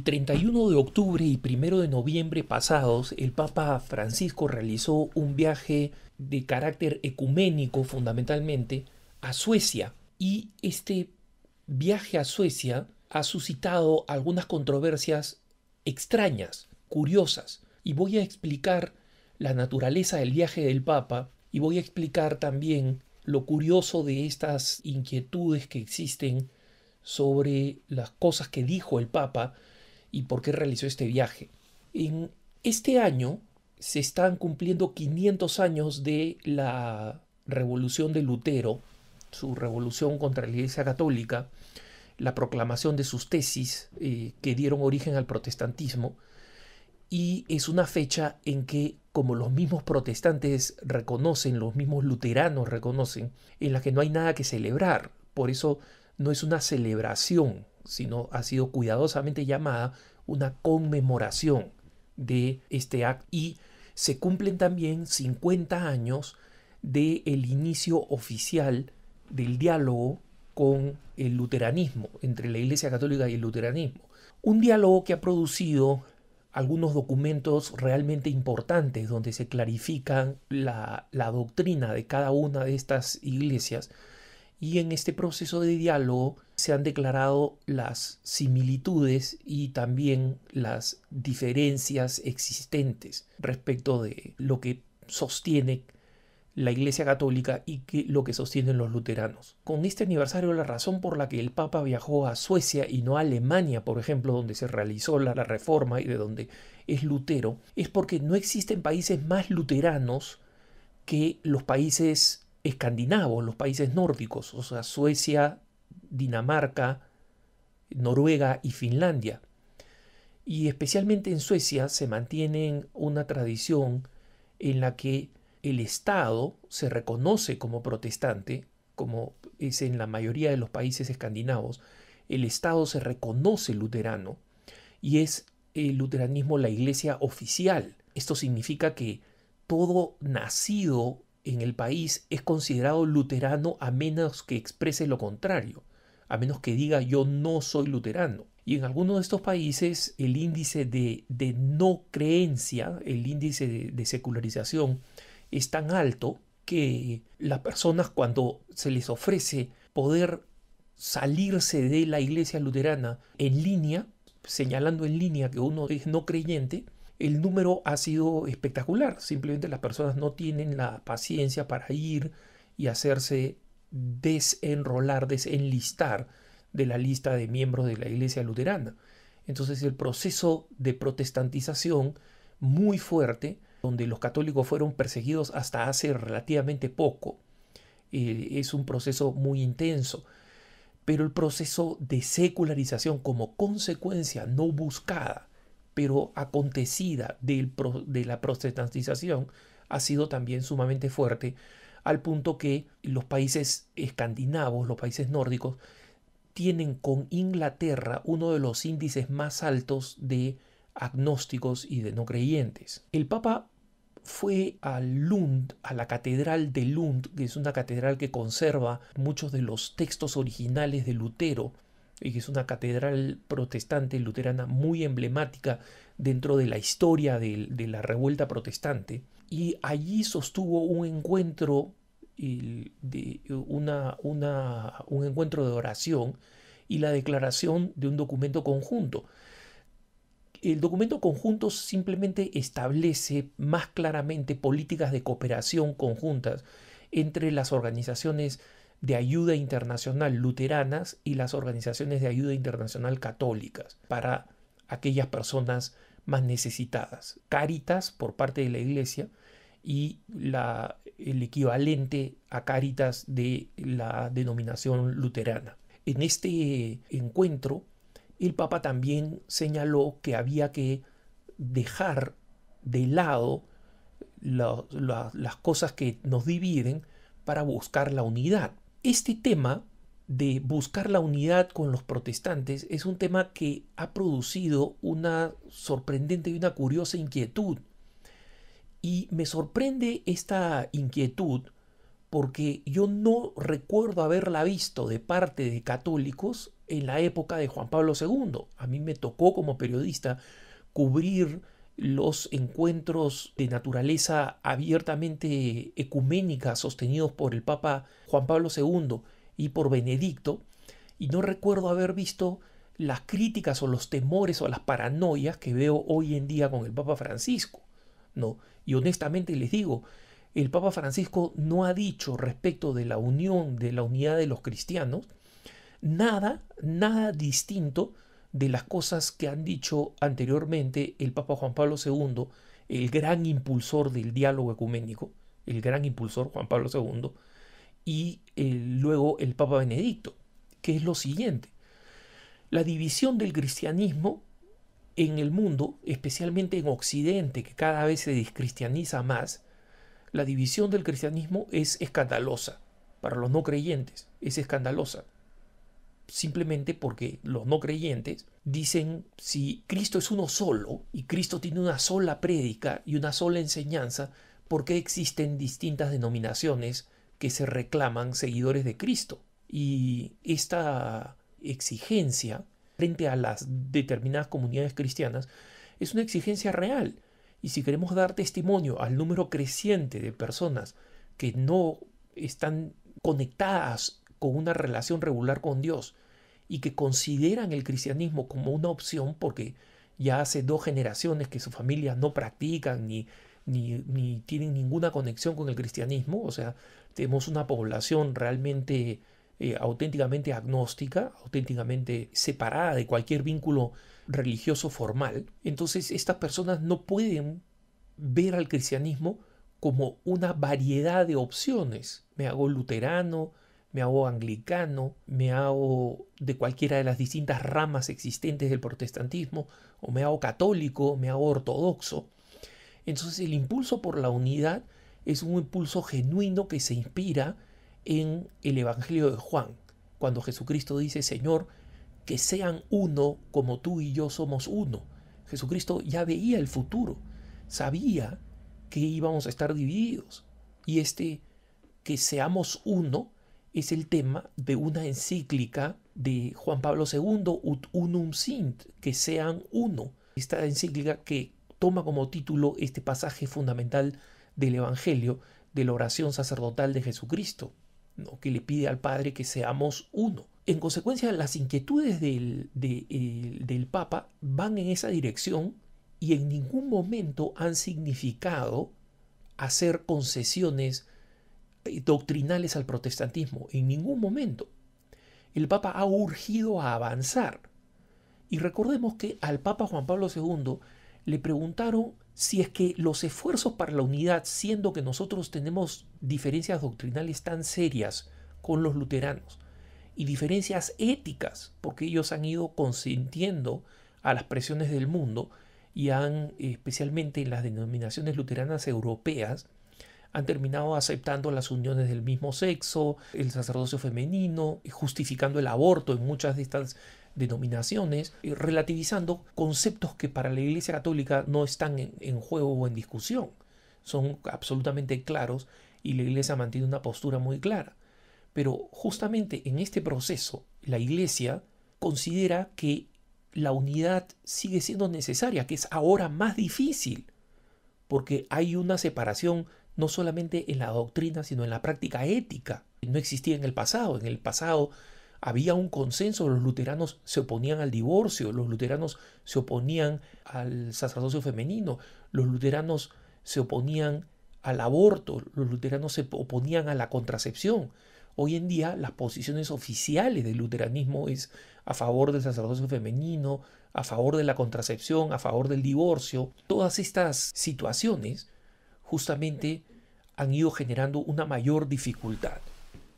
El 31 de octubre y 1 de noviembre pasados, el Papa Francisco realizó un viaje de carácter ecuménico fundamentalmente a Suecia y este viaje a Suecia ha suscitado algunas controversias extrañas, curiosas, y voy a explicar la naturaleza del viaje del Papa y voy a explicar también lo curioso de estas inquietudes que existen sobre las cosas que dijo el Papa y por qué realizó este viaje. En este año se están cumpliendo 500 años de la revolución de Lutero, su revolución contra la Iglesia Católica, la proclamación de sus tesis eh, que dieron origen al protestantismo, y es una fecha en que, como los mismos protestantes reconocen, los mismos luteranos reconocen, en la que no hay nada que celebrar, por eso no es una celebración, sino ha sido cuidadosamente llamada una conmemoración de este acto y se cumplen también 50 años del inicio oficial del diálogo con el luteranismo, entre la Iglesia Católica y el luteranismo. Un diálogo que ha producido algunos documentos realmente importantes donde se clarifican la doctrina de cada una de estas iglesias y en este proceso de diálogo se han declarado las similitudes y también las diferencias existentes respecto de lo que sostiene la Iglesia Católica y lo que sostienen los luteranos. Con este aniversario, la razón por la que el Papa viajó a Suecia y no a Alemania, por ejemplo, donde se realizó la, la reforma y de donde es Lutero, es porque no existen países más luteranos que los países escandinavos, los países nórdicos, o sea, Suecia, Dinamarca, Noruega y Finlandia. Y especialmente en Suecia se mantiene una tradición en la que el Estado se reconoce como protestante, como es en la mayoría de los países escandinavos, el Estado se reconoce luterano y es el luteranismo la iglesia oficial. Esto significa que todo nacido en el país es considerado luterano a menos que exprese lo contrario, a menos que diga yo no soy luterano. Y en algunos de estos países el índice de, de no creencia, el índice de secularización, es tan alto que las personas cuando se les ofrece poder salirse de la iglesia luterana en línea, señalando en línea que uno es no creyente, el número ha sido espectacular. Simplemente las personas no tienen la paciencia para ir y hacerse desenrolar, desenlistar de la lista de miembros de la Iglesia Luterana. Entonces el proceso de protestantización muy fuerte, donde los católicos fueron perseguidos hasta hace relativamente poco, eh, es un proceso muy intenso. Pero el proceso de secularización como consecuencia no buscada pero acontecida de la protestantización ha sido también sumamente fuerte, al punto que los países escandinavos, los países nórdicos, tienen con Inglaterra uno de los índices más altos de agnósticos y de no creyentes. El Papa fue a Lund, a la catedral de Lund, que es una catedral que conserva muchos de los textos originales de Lutero, y es una catedral protestante luterana muy emblemática dentro de la historia de, la revuelta protestante. Y allí sostuvo un encuentro, de un encuentro de oración y la declaración de un documento conjunto. El documento conjunto simplemente establece más claramente políticas de cooperación conjuntas entre las organizaciones de ayuda internacional luteranas y las organizaciones de ayuda internacional católicas para aquellas personas más necesitadas. Caritas por parte de la Iglesia y la, el equivalente a Caritas de la denominación luterana. En este encuentro, el Papa también señaló que había que dejar de lado las cosas que nos dividen para buscar la unidad, este tema de buscar la unidad con los protestantes es un tema que ha producido una sorprendente y una curiosa inquietud. Y me sorprende esta inquietud porque yo no recuerdo haberla visto de parte de católicos en la época de Juan Pablo II. A mí me tocó como periodista cubrir los encuentros de naturaleza abiertamente ecuménica sostenidos por el Papa Juan Pablo II y por Benedicto, y no recuerdo haber visto las críticas o los temores o las paranoias que veo hoy en día con el Papa Francisco. No, y honestamente les digo, el Papa Francisco no ha dicho respecto de la unión, de la unidad de los cristianos, nada, nada distinto de las cosas que han dicho anteriormente el Papa Juan Pablo II, el gran impulsor del diálogo ecuménico, el gran impulsor Juan Pablo II, y eh, luego el Papa Benedicto, que es lo siguiente. La división del cristianismo en el mundo, especialmente en Occidente, que cada vez se descristianiza más, la división del cristianismo es escandalosa para los no creyentes, es escandalosa simplemente porque los no creyentes dicen si Cristo es uno solo y Cristo tiene una sola prédica y una sola enseñanza, ¿por qué existen distintas denominaciones que se reclaman seguidores de Cristo? Y esta exigencia frente a las determinadas comunidades cristianas es una exigencia real. Y si queremos dar testimonio al número creciente de personas que no están conectadas con una relación regular con Dios y que consideran el cristianismo como una opción porque ya hace dos generaciones que sus familias no practican ni, ni, tienen ninguna conexión con el cristianismo, o sea, tenemos una población realmente eh, auténticamente agnóstica, auténticamente separada de cualquier vínculo religioso formal. Entonces estas personas no pueden ver al cristianismo como una variedad de opciones. Me hago luterano, me hago anglicano, me hago de cualquiera de las distintas ramas existentes del protestantismo, o me hago católico, me hago ortodoxo. Entonces el impulso por la unidad es un impulso genuino que se inspira en el Evangelio de Juan, cuando Jesucristo dice, Señor, que sean uno como tú y yo somos uno. Jesucristo ya veía el futuro, sabía que íbamos a estar divididos, y este que seamos uno es el tema de una encíclica de Juan Pablo II, Ut Unum Sint, que sean uno. Esta encíclica que toma como título este pasaje fundamental del Evangelio, de la oración sacerdotal de Jesucristo, ¿no? que le pide al Padre que seamos uno. En consecuencia, las inquietudes del, eh, del Papa van en esa dirección y en ningún momento han significado hacer concesiones eh, doctrinales al protestantismo. En ningún momento. El Papa ha urgido a avanzar. Y recordemos que al Papa Juan Pablo II le preguntaron si es que los esfuerzos para la unidad, siendo que nosotros tenemos diferencias doctrinales tan serias con los luteranos y diferencias éticas, porque ellos han ido consintiendo a las presiones del mundo y han, eh, especialmente en las denominaciones luteranas europeas, han terminado aceptando las uniones del mismo sexo, el sacerdocio femenino, justificando el aborto en muchas de estas denominaciones, relativizando conceptos que para la Iglesia Católica no están en, juego o en discusión. Son absolutamente claros y la Iglesia mantiene una postura muy clara. Pero justamente en este proceso, la Iglesia considera que la unidad sigue siendo necesaria, que es ahora más difícil, porque hay una separación no solamente en la doctrina, sino en la práctica ética. No existía en el pasado. En el pasado había un consenso, los luteranos se oponían al divorcio, los luteranos se oponían al sacerdocio femenino, los luteranos se oponían al aborto, los luteranos se oponían a la contracepción. Hoy en día las posiciones oficiales del luteranismo es a favor del sacerdocio femenino, a favor de la contracepción, a favor del divorcio. Todas estas situaciones justamente han ido generando una mayor dificultad.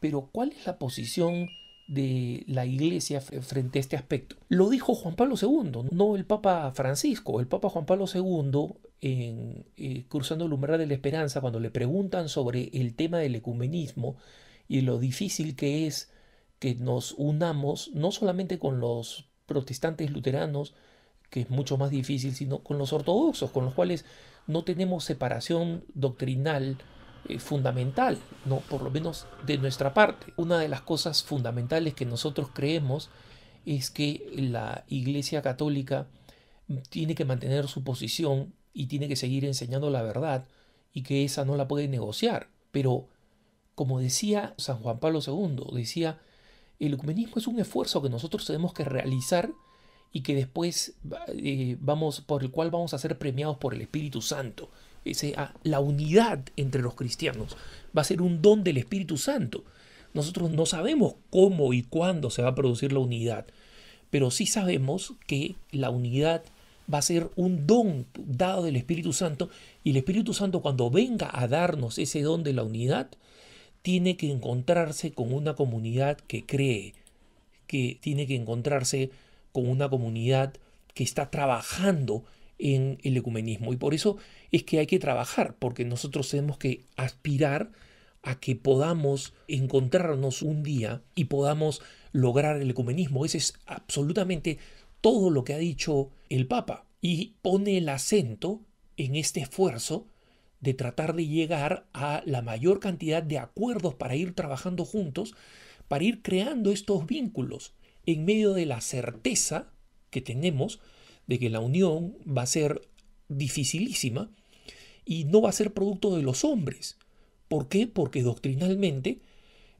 Pero ¿cuál es la posición de la Iglesia frente a este aspecto? Lo dijo Juan Pablo II, no el Papa Francisco. El Papa Juan Pablo II, en, eh, cruzando el umbral de la esperanza, cuando le preguntan sobre el tema del ecumenismo y lo difícil que es que nos unamos, no solamente con los protestantes luteranos, que es mucho más difícil, sino con los ortodoxos, con los cuales no tenemos separación doctrinal eh, fundamental, ¿no? por lo menos de nuestra parte. Una de las cosas fundamentales que nosotros creemos es que la Iglesia Católica tiene que mantener su posición y tiene que seguir enseñando la verdad y que esa no la puede negociar. Pero, como decía San Juan Pablo II, decía, el ecumenismo es un esfuerzo que nosotros tenemos que realizar y que después eh, vamos, por el cual vamos a ser premiados por el Espíritu Santo. Ah, la unidad entre los cristianos. Va a ser un don del Espíritu Santo. Nosotros no sabemos cómo y cuándo se va a producir la unidad, pero sí sabemos que la unidad va a ser un don dado del Espíritu Santo y el Espíritu Santo cuando venga a darnos ese don de la unidad, tiene que encontrarse con una comunidad que cree, que tiene que encontrarse con una comunidad que está trabajando en el ecumenismo. Y por eso es que hay que trabajar, porque nosotros tenemos que aspirar a que podamos encontrarnos un día y podamos lograr el ecumenismo. Ese es absolutamente todo lo que ha dicho el Papa y pone el acento en este esfuerzo de tratar de llegar a la mayor cantidad de acuerdos para ir trabajando juntos, para ir creando estos vínculos en medio de la certeza que tenemos de que la unión va a ser dificilísima y no va a ser producto de los hombres. ¿Por qué? Porque doctrinalmente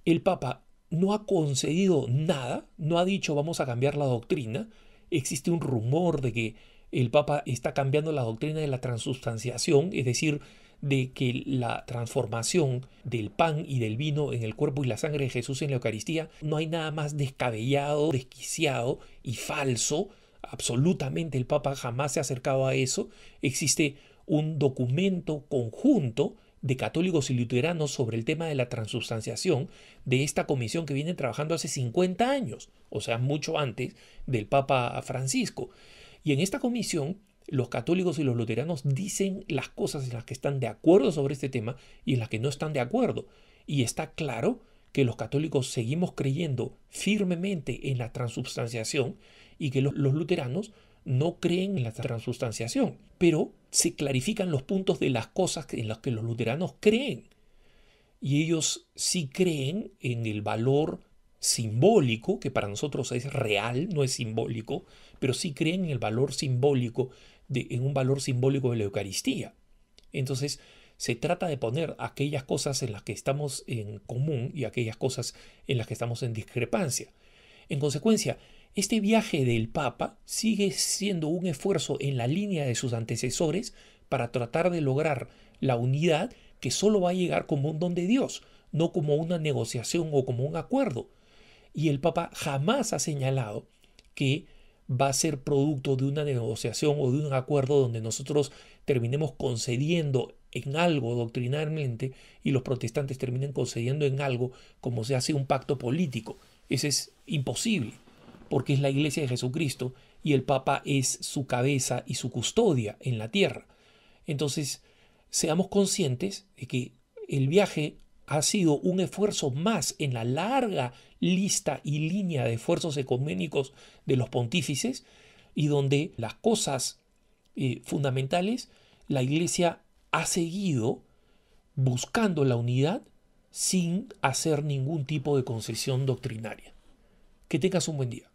el Papa no ha concedido nada, no ha dicho vamos a cambiar la doctrina. Existe un rumor de que el Papa está cambiando la doctrina de la transubstanciación, es decir, de que la transformación del pan y del vino en el cuerpo y la sangre de Jesús en la Eucaristía, no hay nada más descabellado, desquiciado y falso absolutamente el Papa jamás se ha acercado a eso. Existe un documento conjunto de católicos y luteranos sobre el tema de la transubstanciación de esta comisión que viene trabajando hace 50 años, o sea, mucho antes del Papa Francisco. Y en esta comisión, los católicos y los luteranos dicen las cosas en las que están de acuerdo sobre este tema y en las que no están de acuerdo. Y está claro que los católicos seguimos creyendo firmemente en la transubstanciación y que los, luteranos no creen en la transustanciación, pero se clarifican los puntos de las cosas en las que los luteranos creen. Y ellos sí creen en el valor simbólico, que para nosotros es real, no es simbólico, pero sí creen en el valor simbólico, de, en un valor simbólico de la Eucaristía. Entonces, se trata de poner aquellas cosas en las que estamos en común y aquellas cosas en las que estamos en discrepancia. En consecuencia, este viaje del Papa sigue siendo un esfuerzo en la línea de sus antecesores para tratar de lograr la unidad que solo va a llegar como un don de Dios, no como una negociación o como un acuerdo. Y el Papa jamás ha señalado que va a ser producto de una negociación o de un acuerdo donde nosotros terminemos concediendo en algo doctrinalmente y los protestantes terminen concediendo en algo como se hace un pacto político. Ese es imposible porque es la iglesia de Jesucristo y el Papa es su cabeza y su custodia en la tierra. Entonces, seamos conscientes de que el viaje ha sido un esfuerzo más en la larga lista y línea de esfuerzos ecuménicos de los pontífices y donde las cosas eh, fundamentales la iglesia ha seguido buscando la unidad sin hacer ningún tipo de concesión doctrinaria. Que tengas un buen día.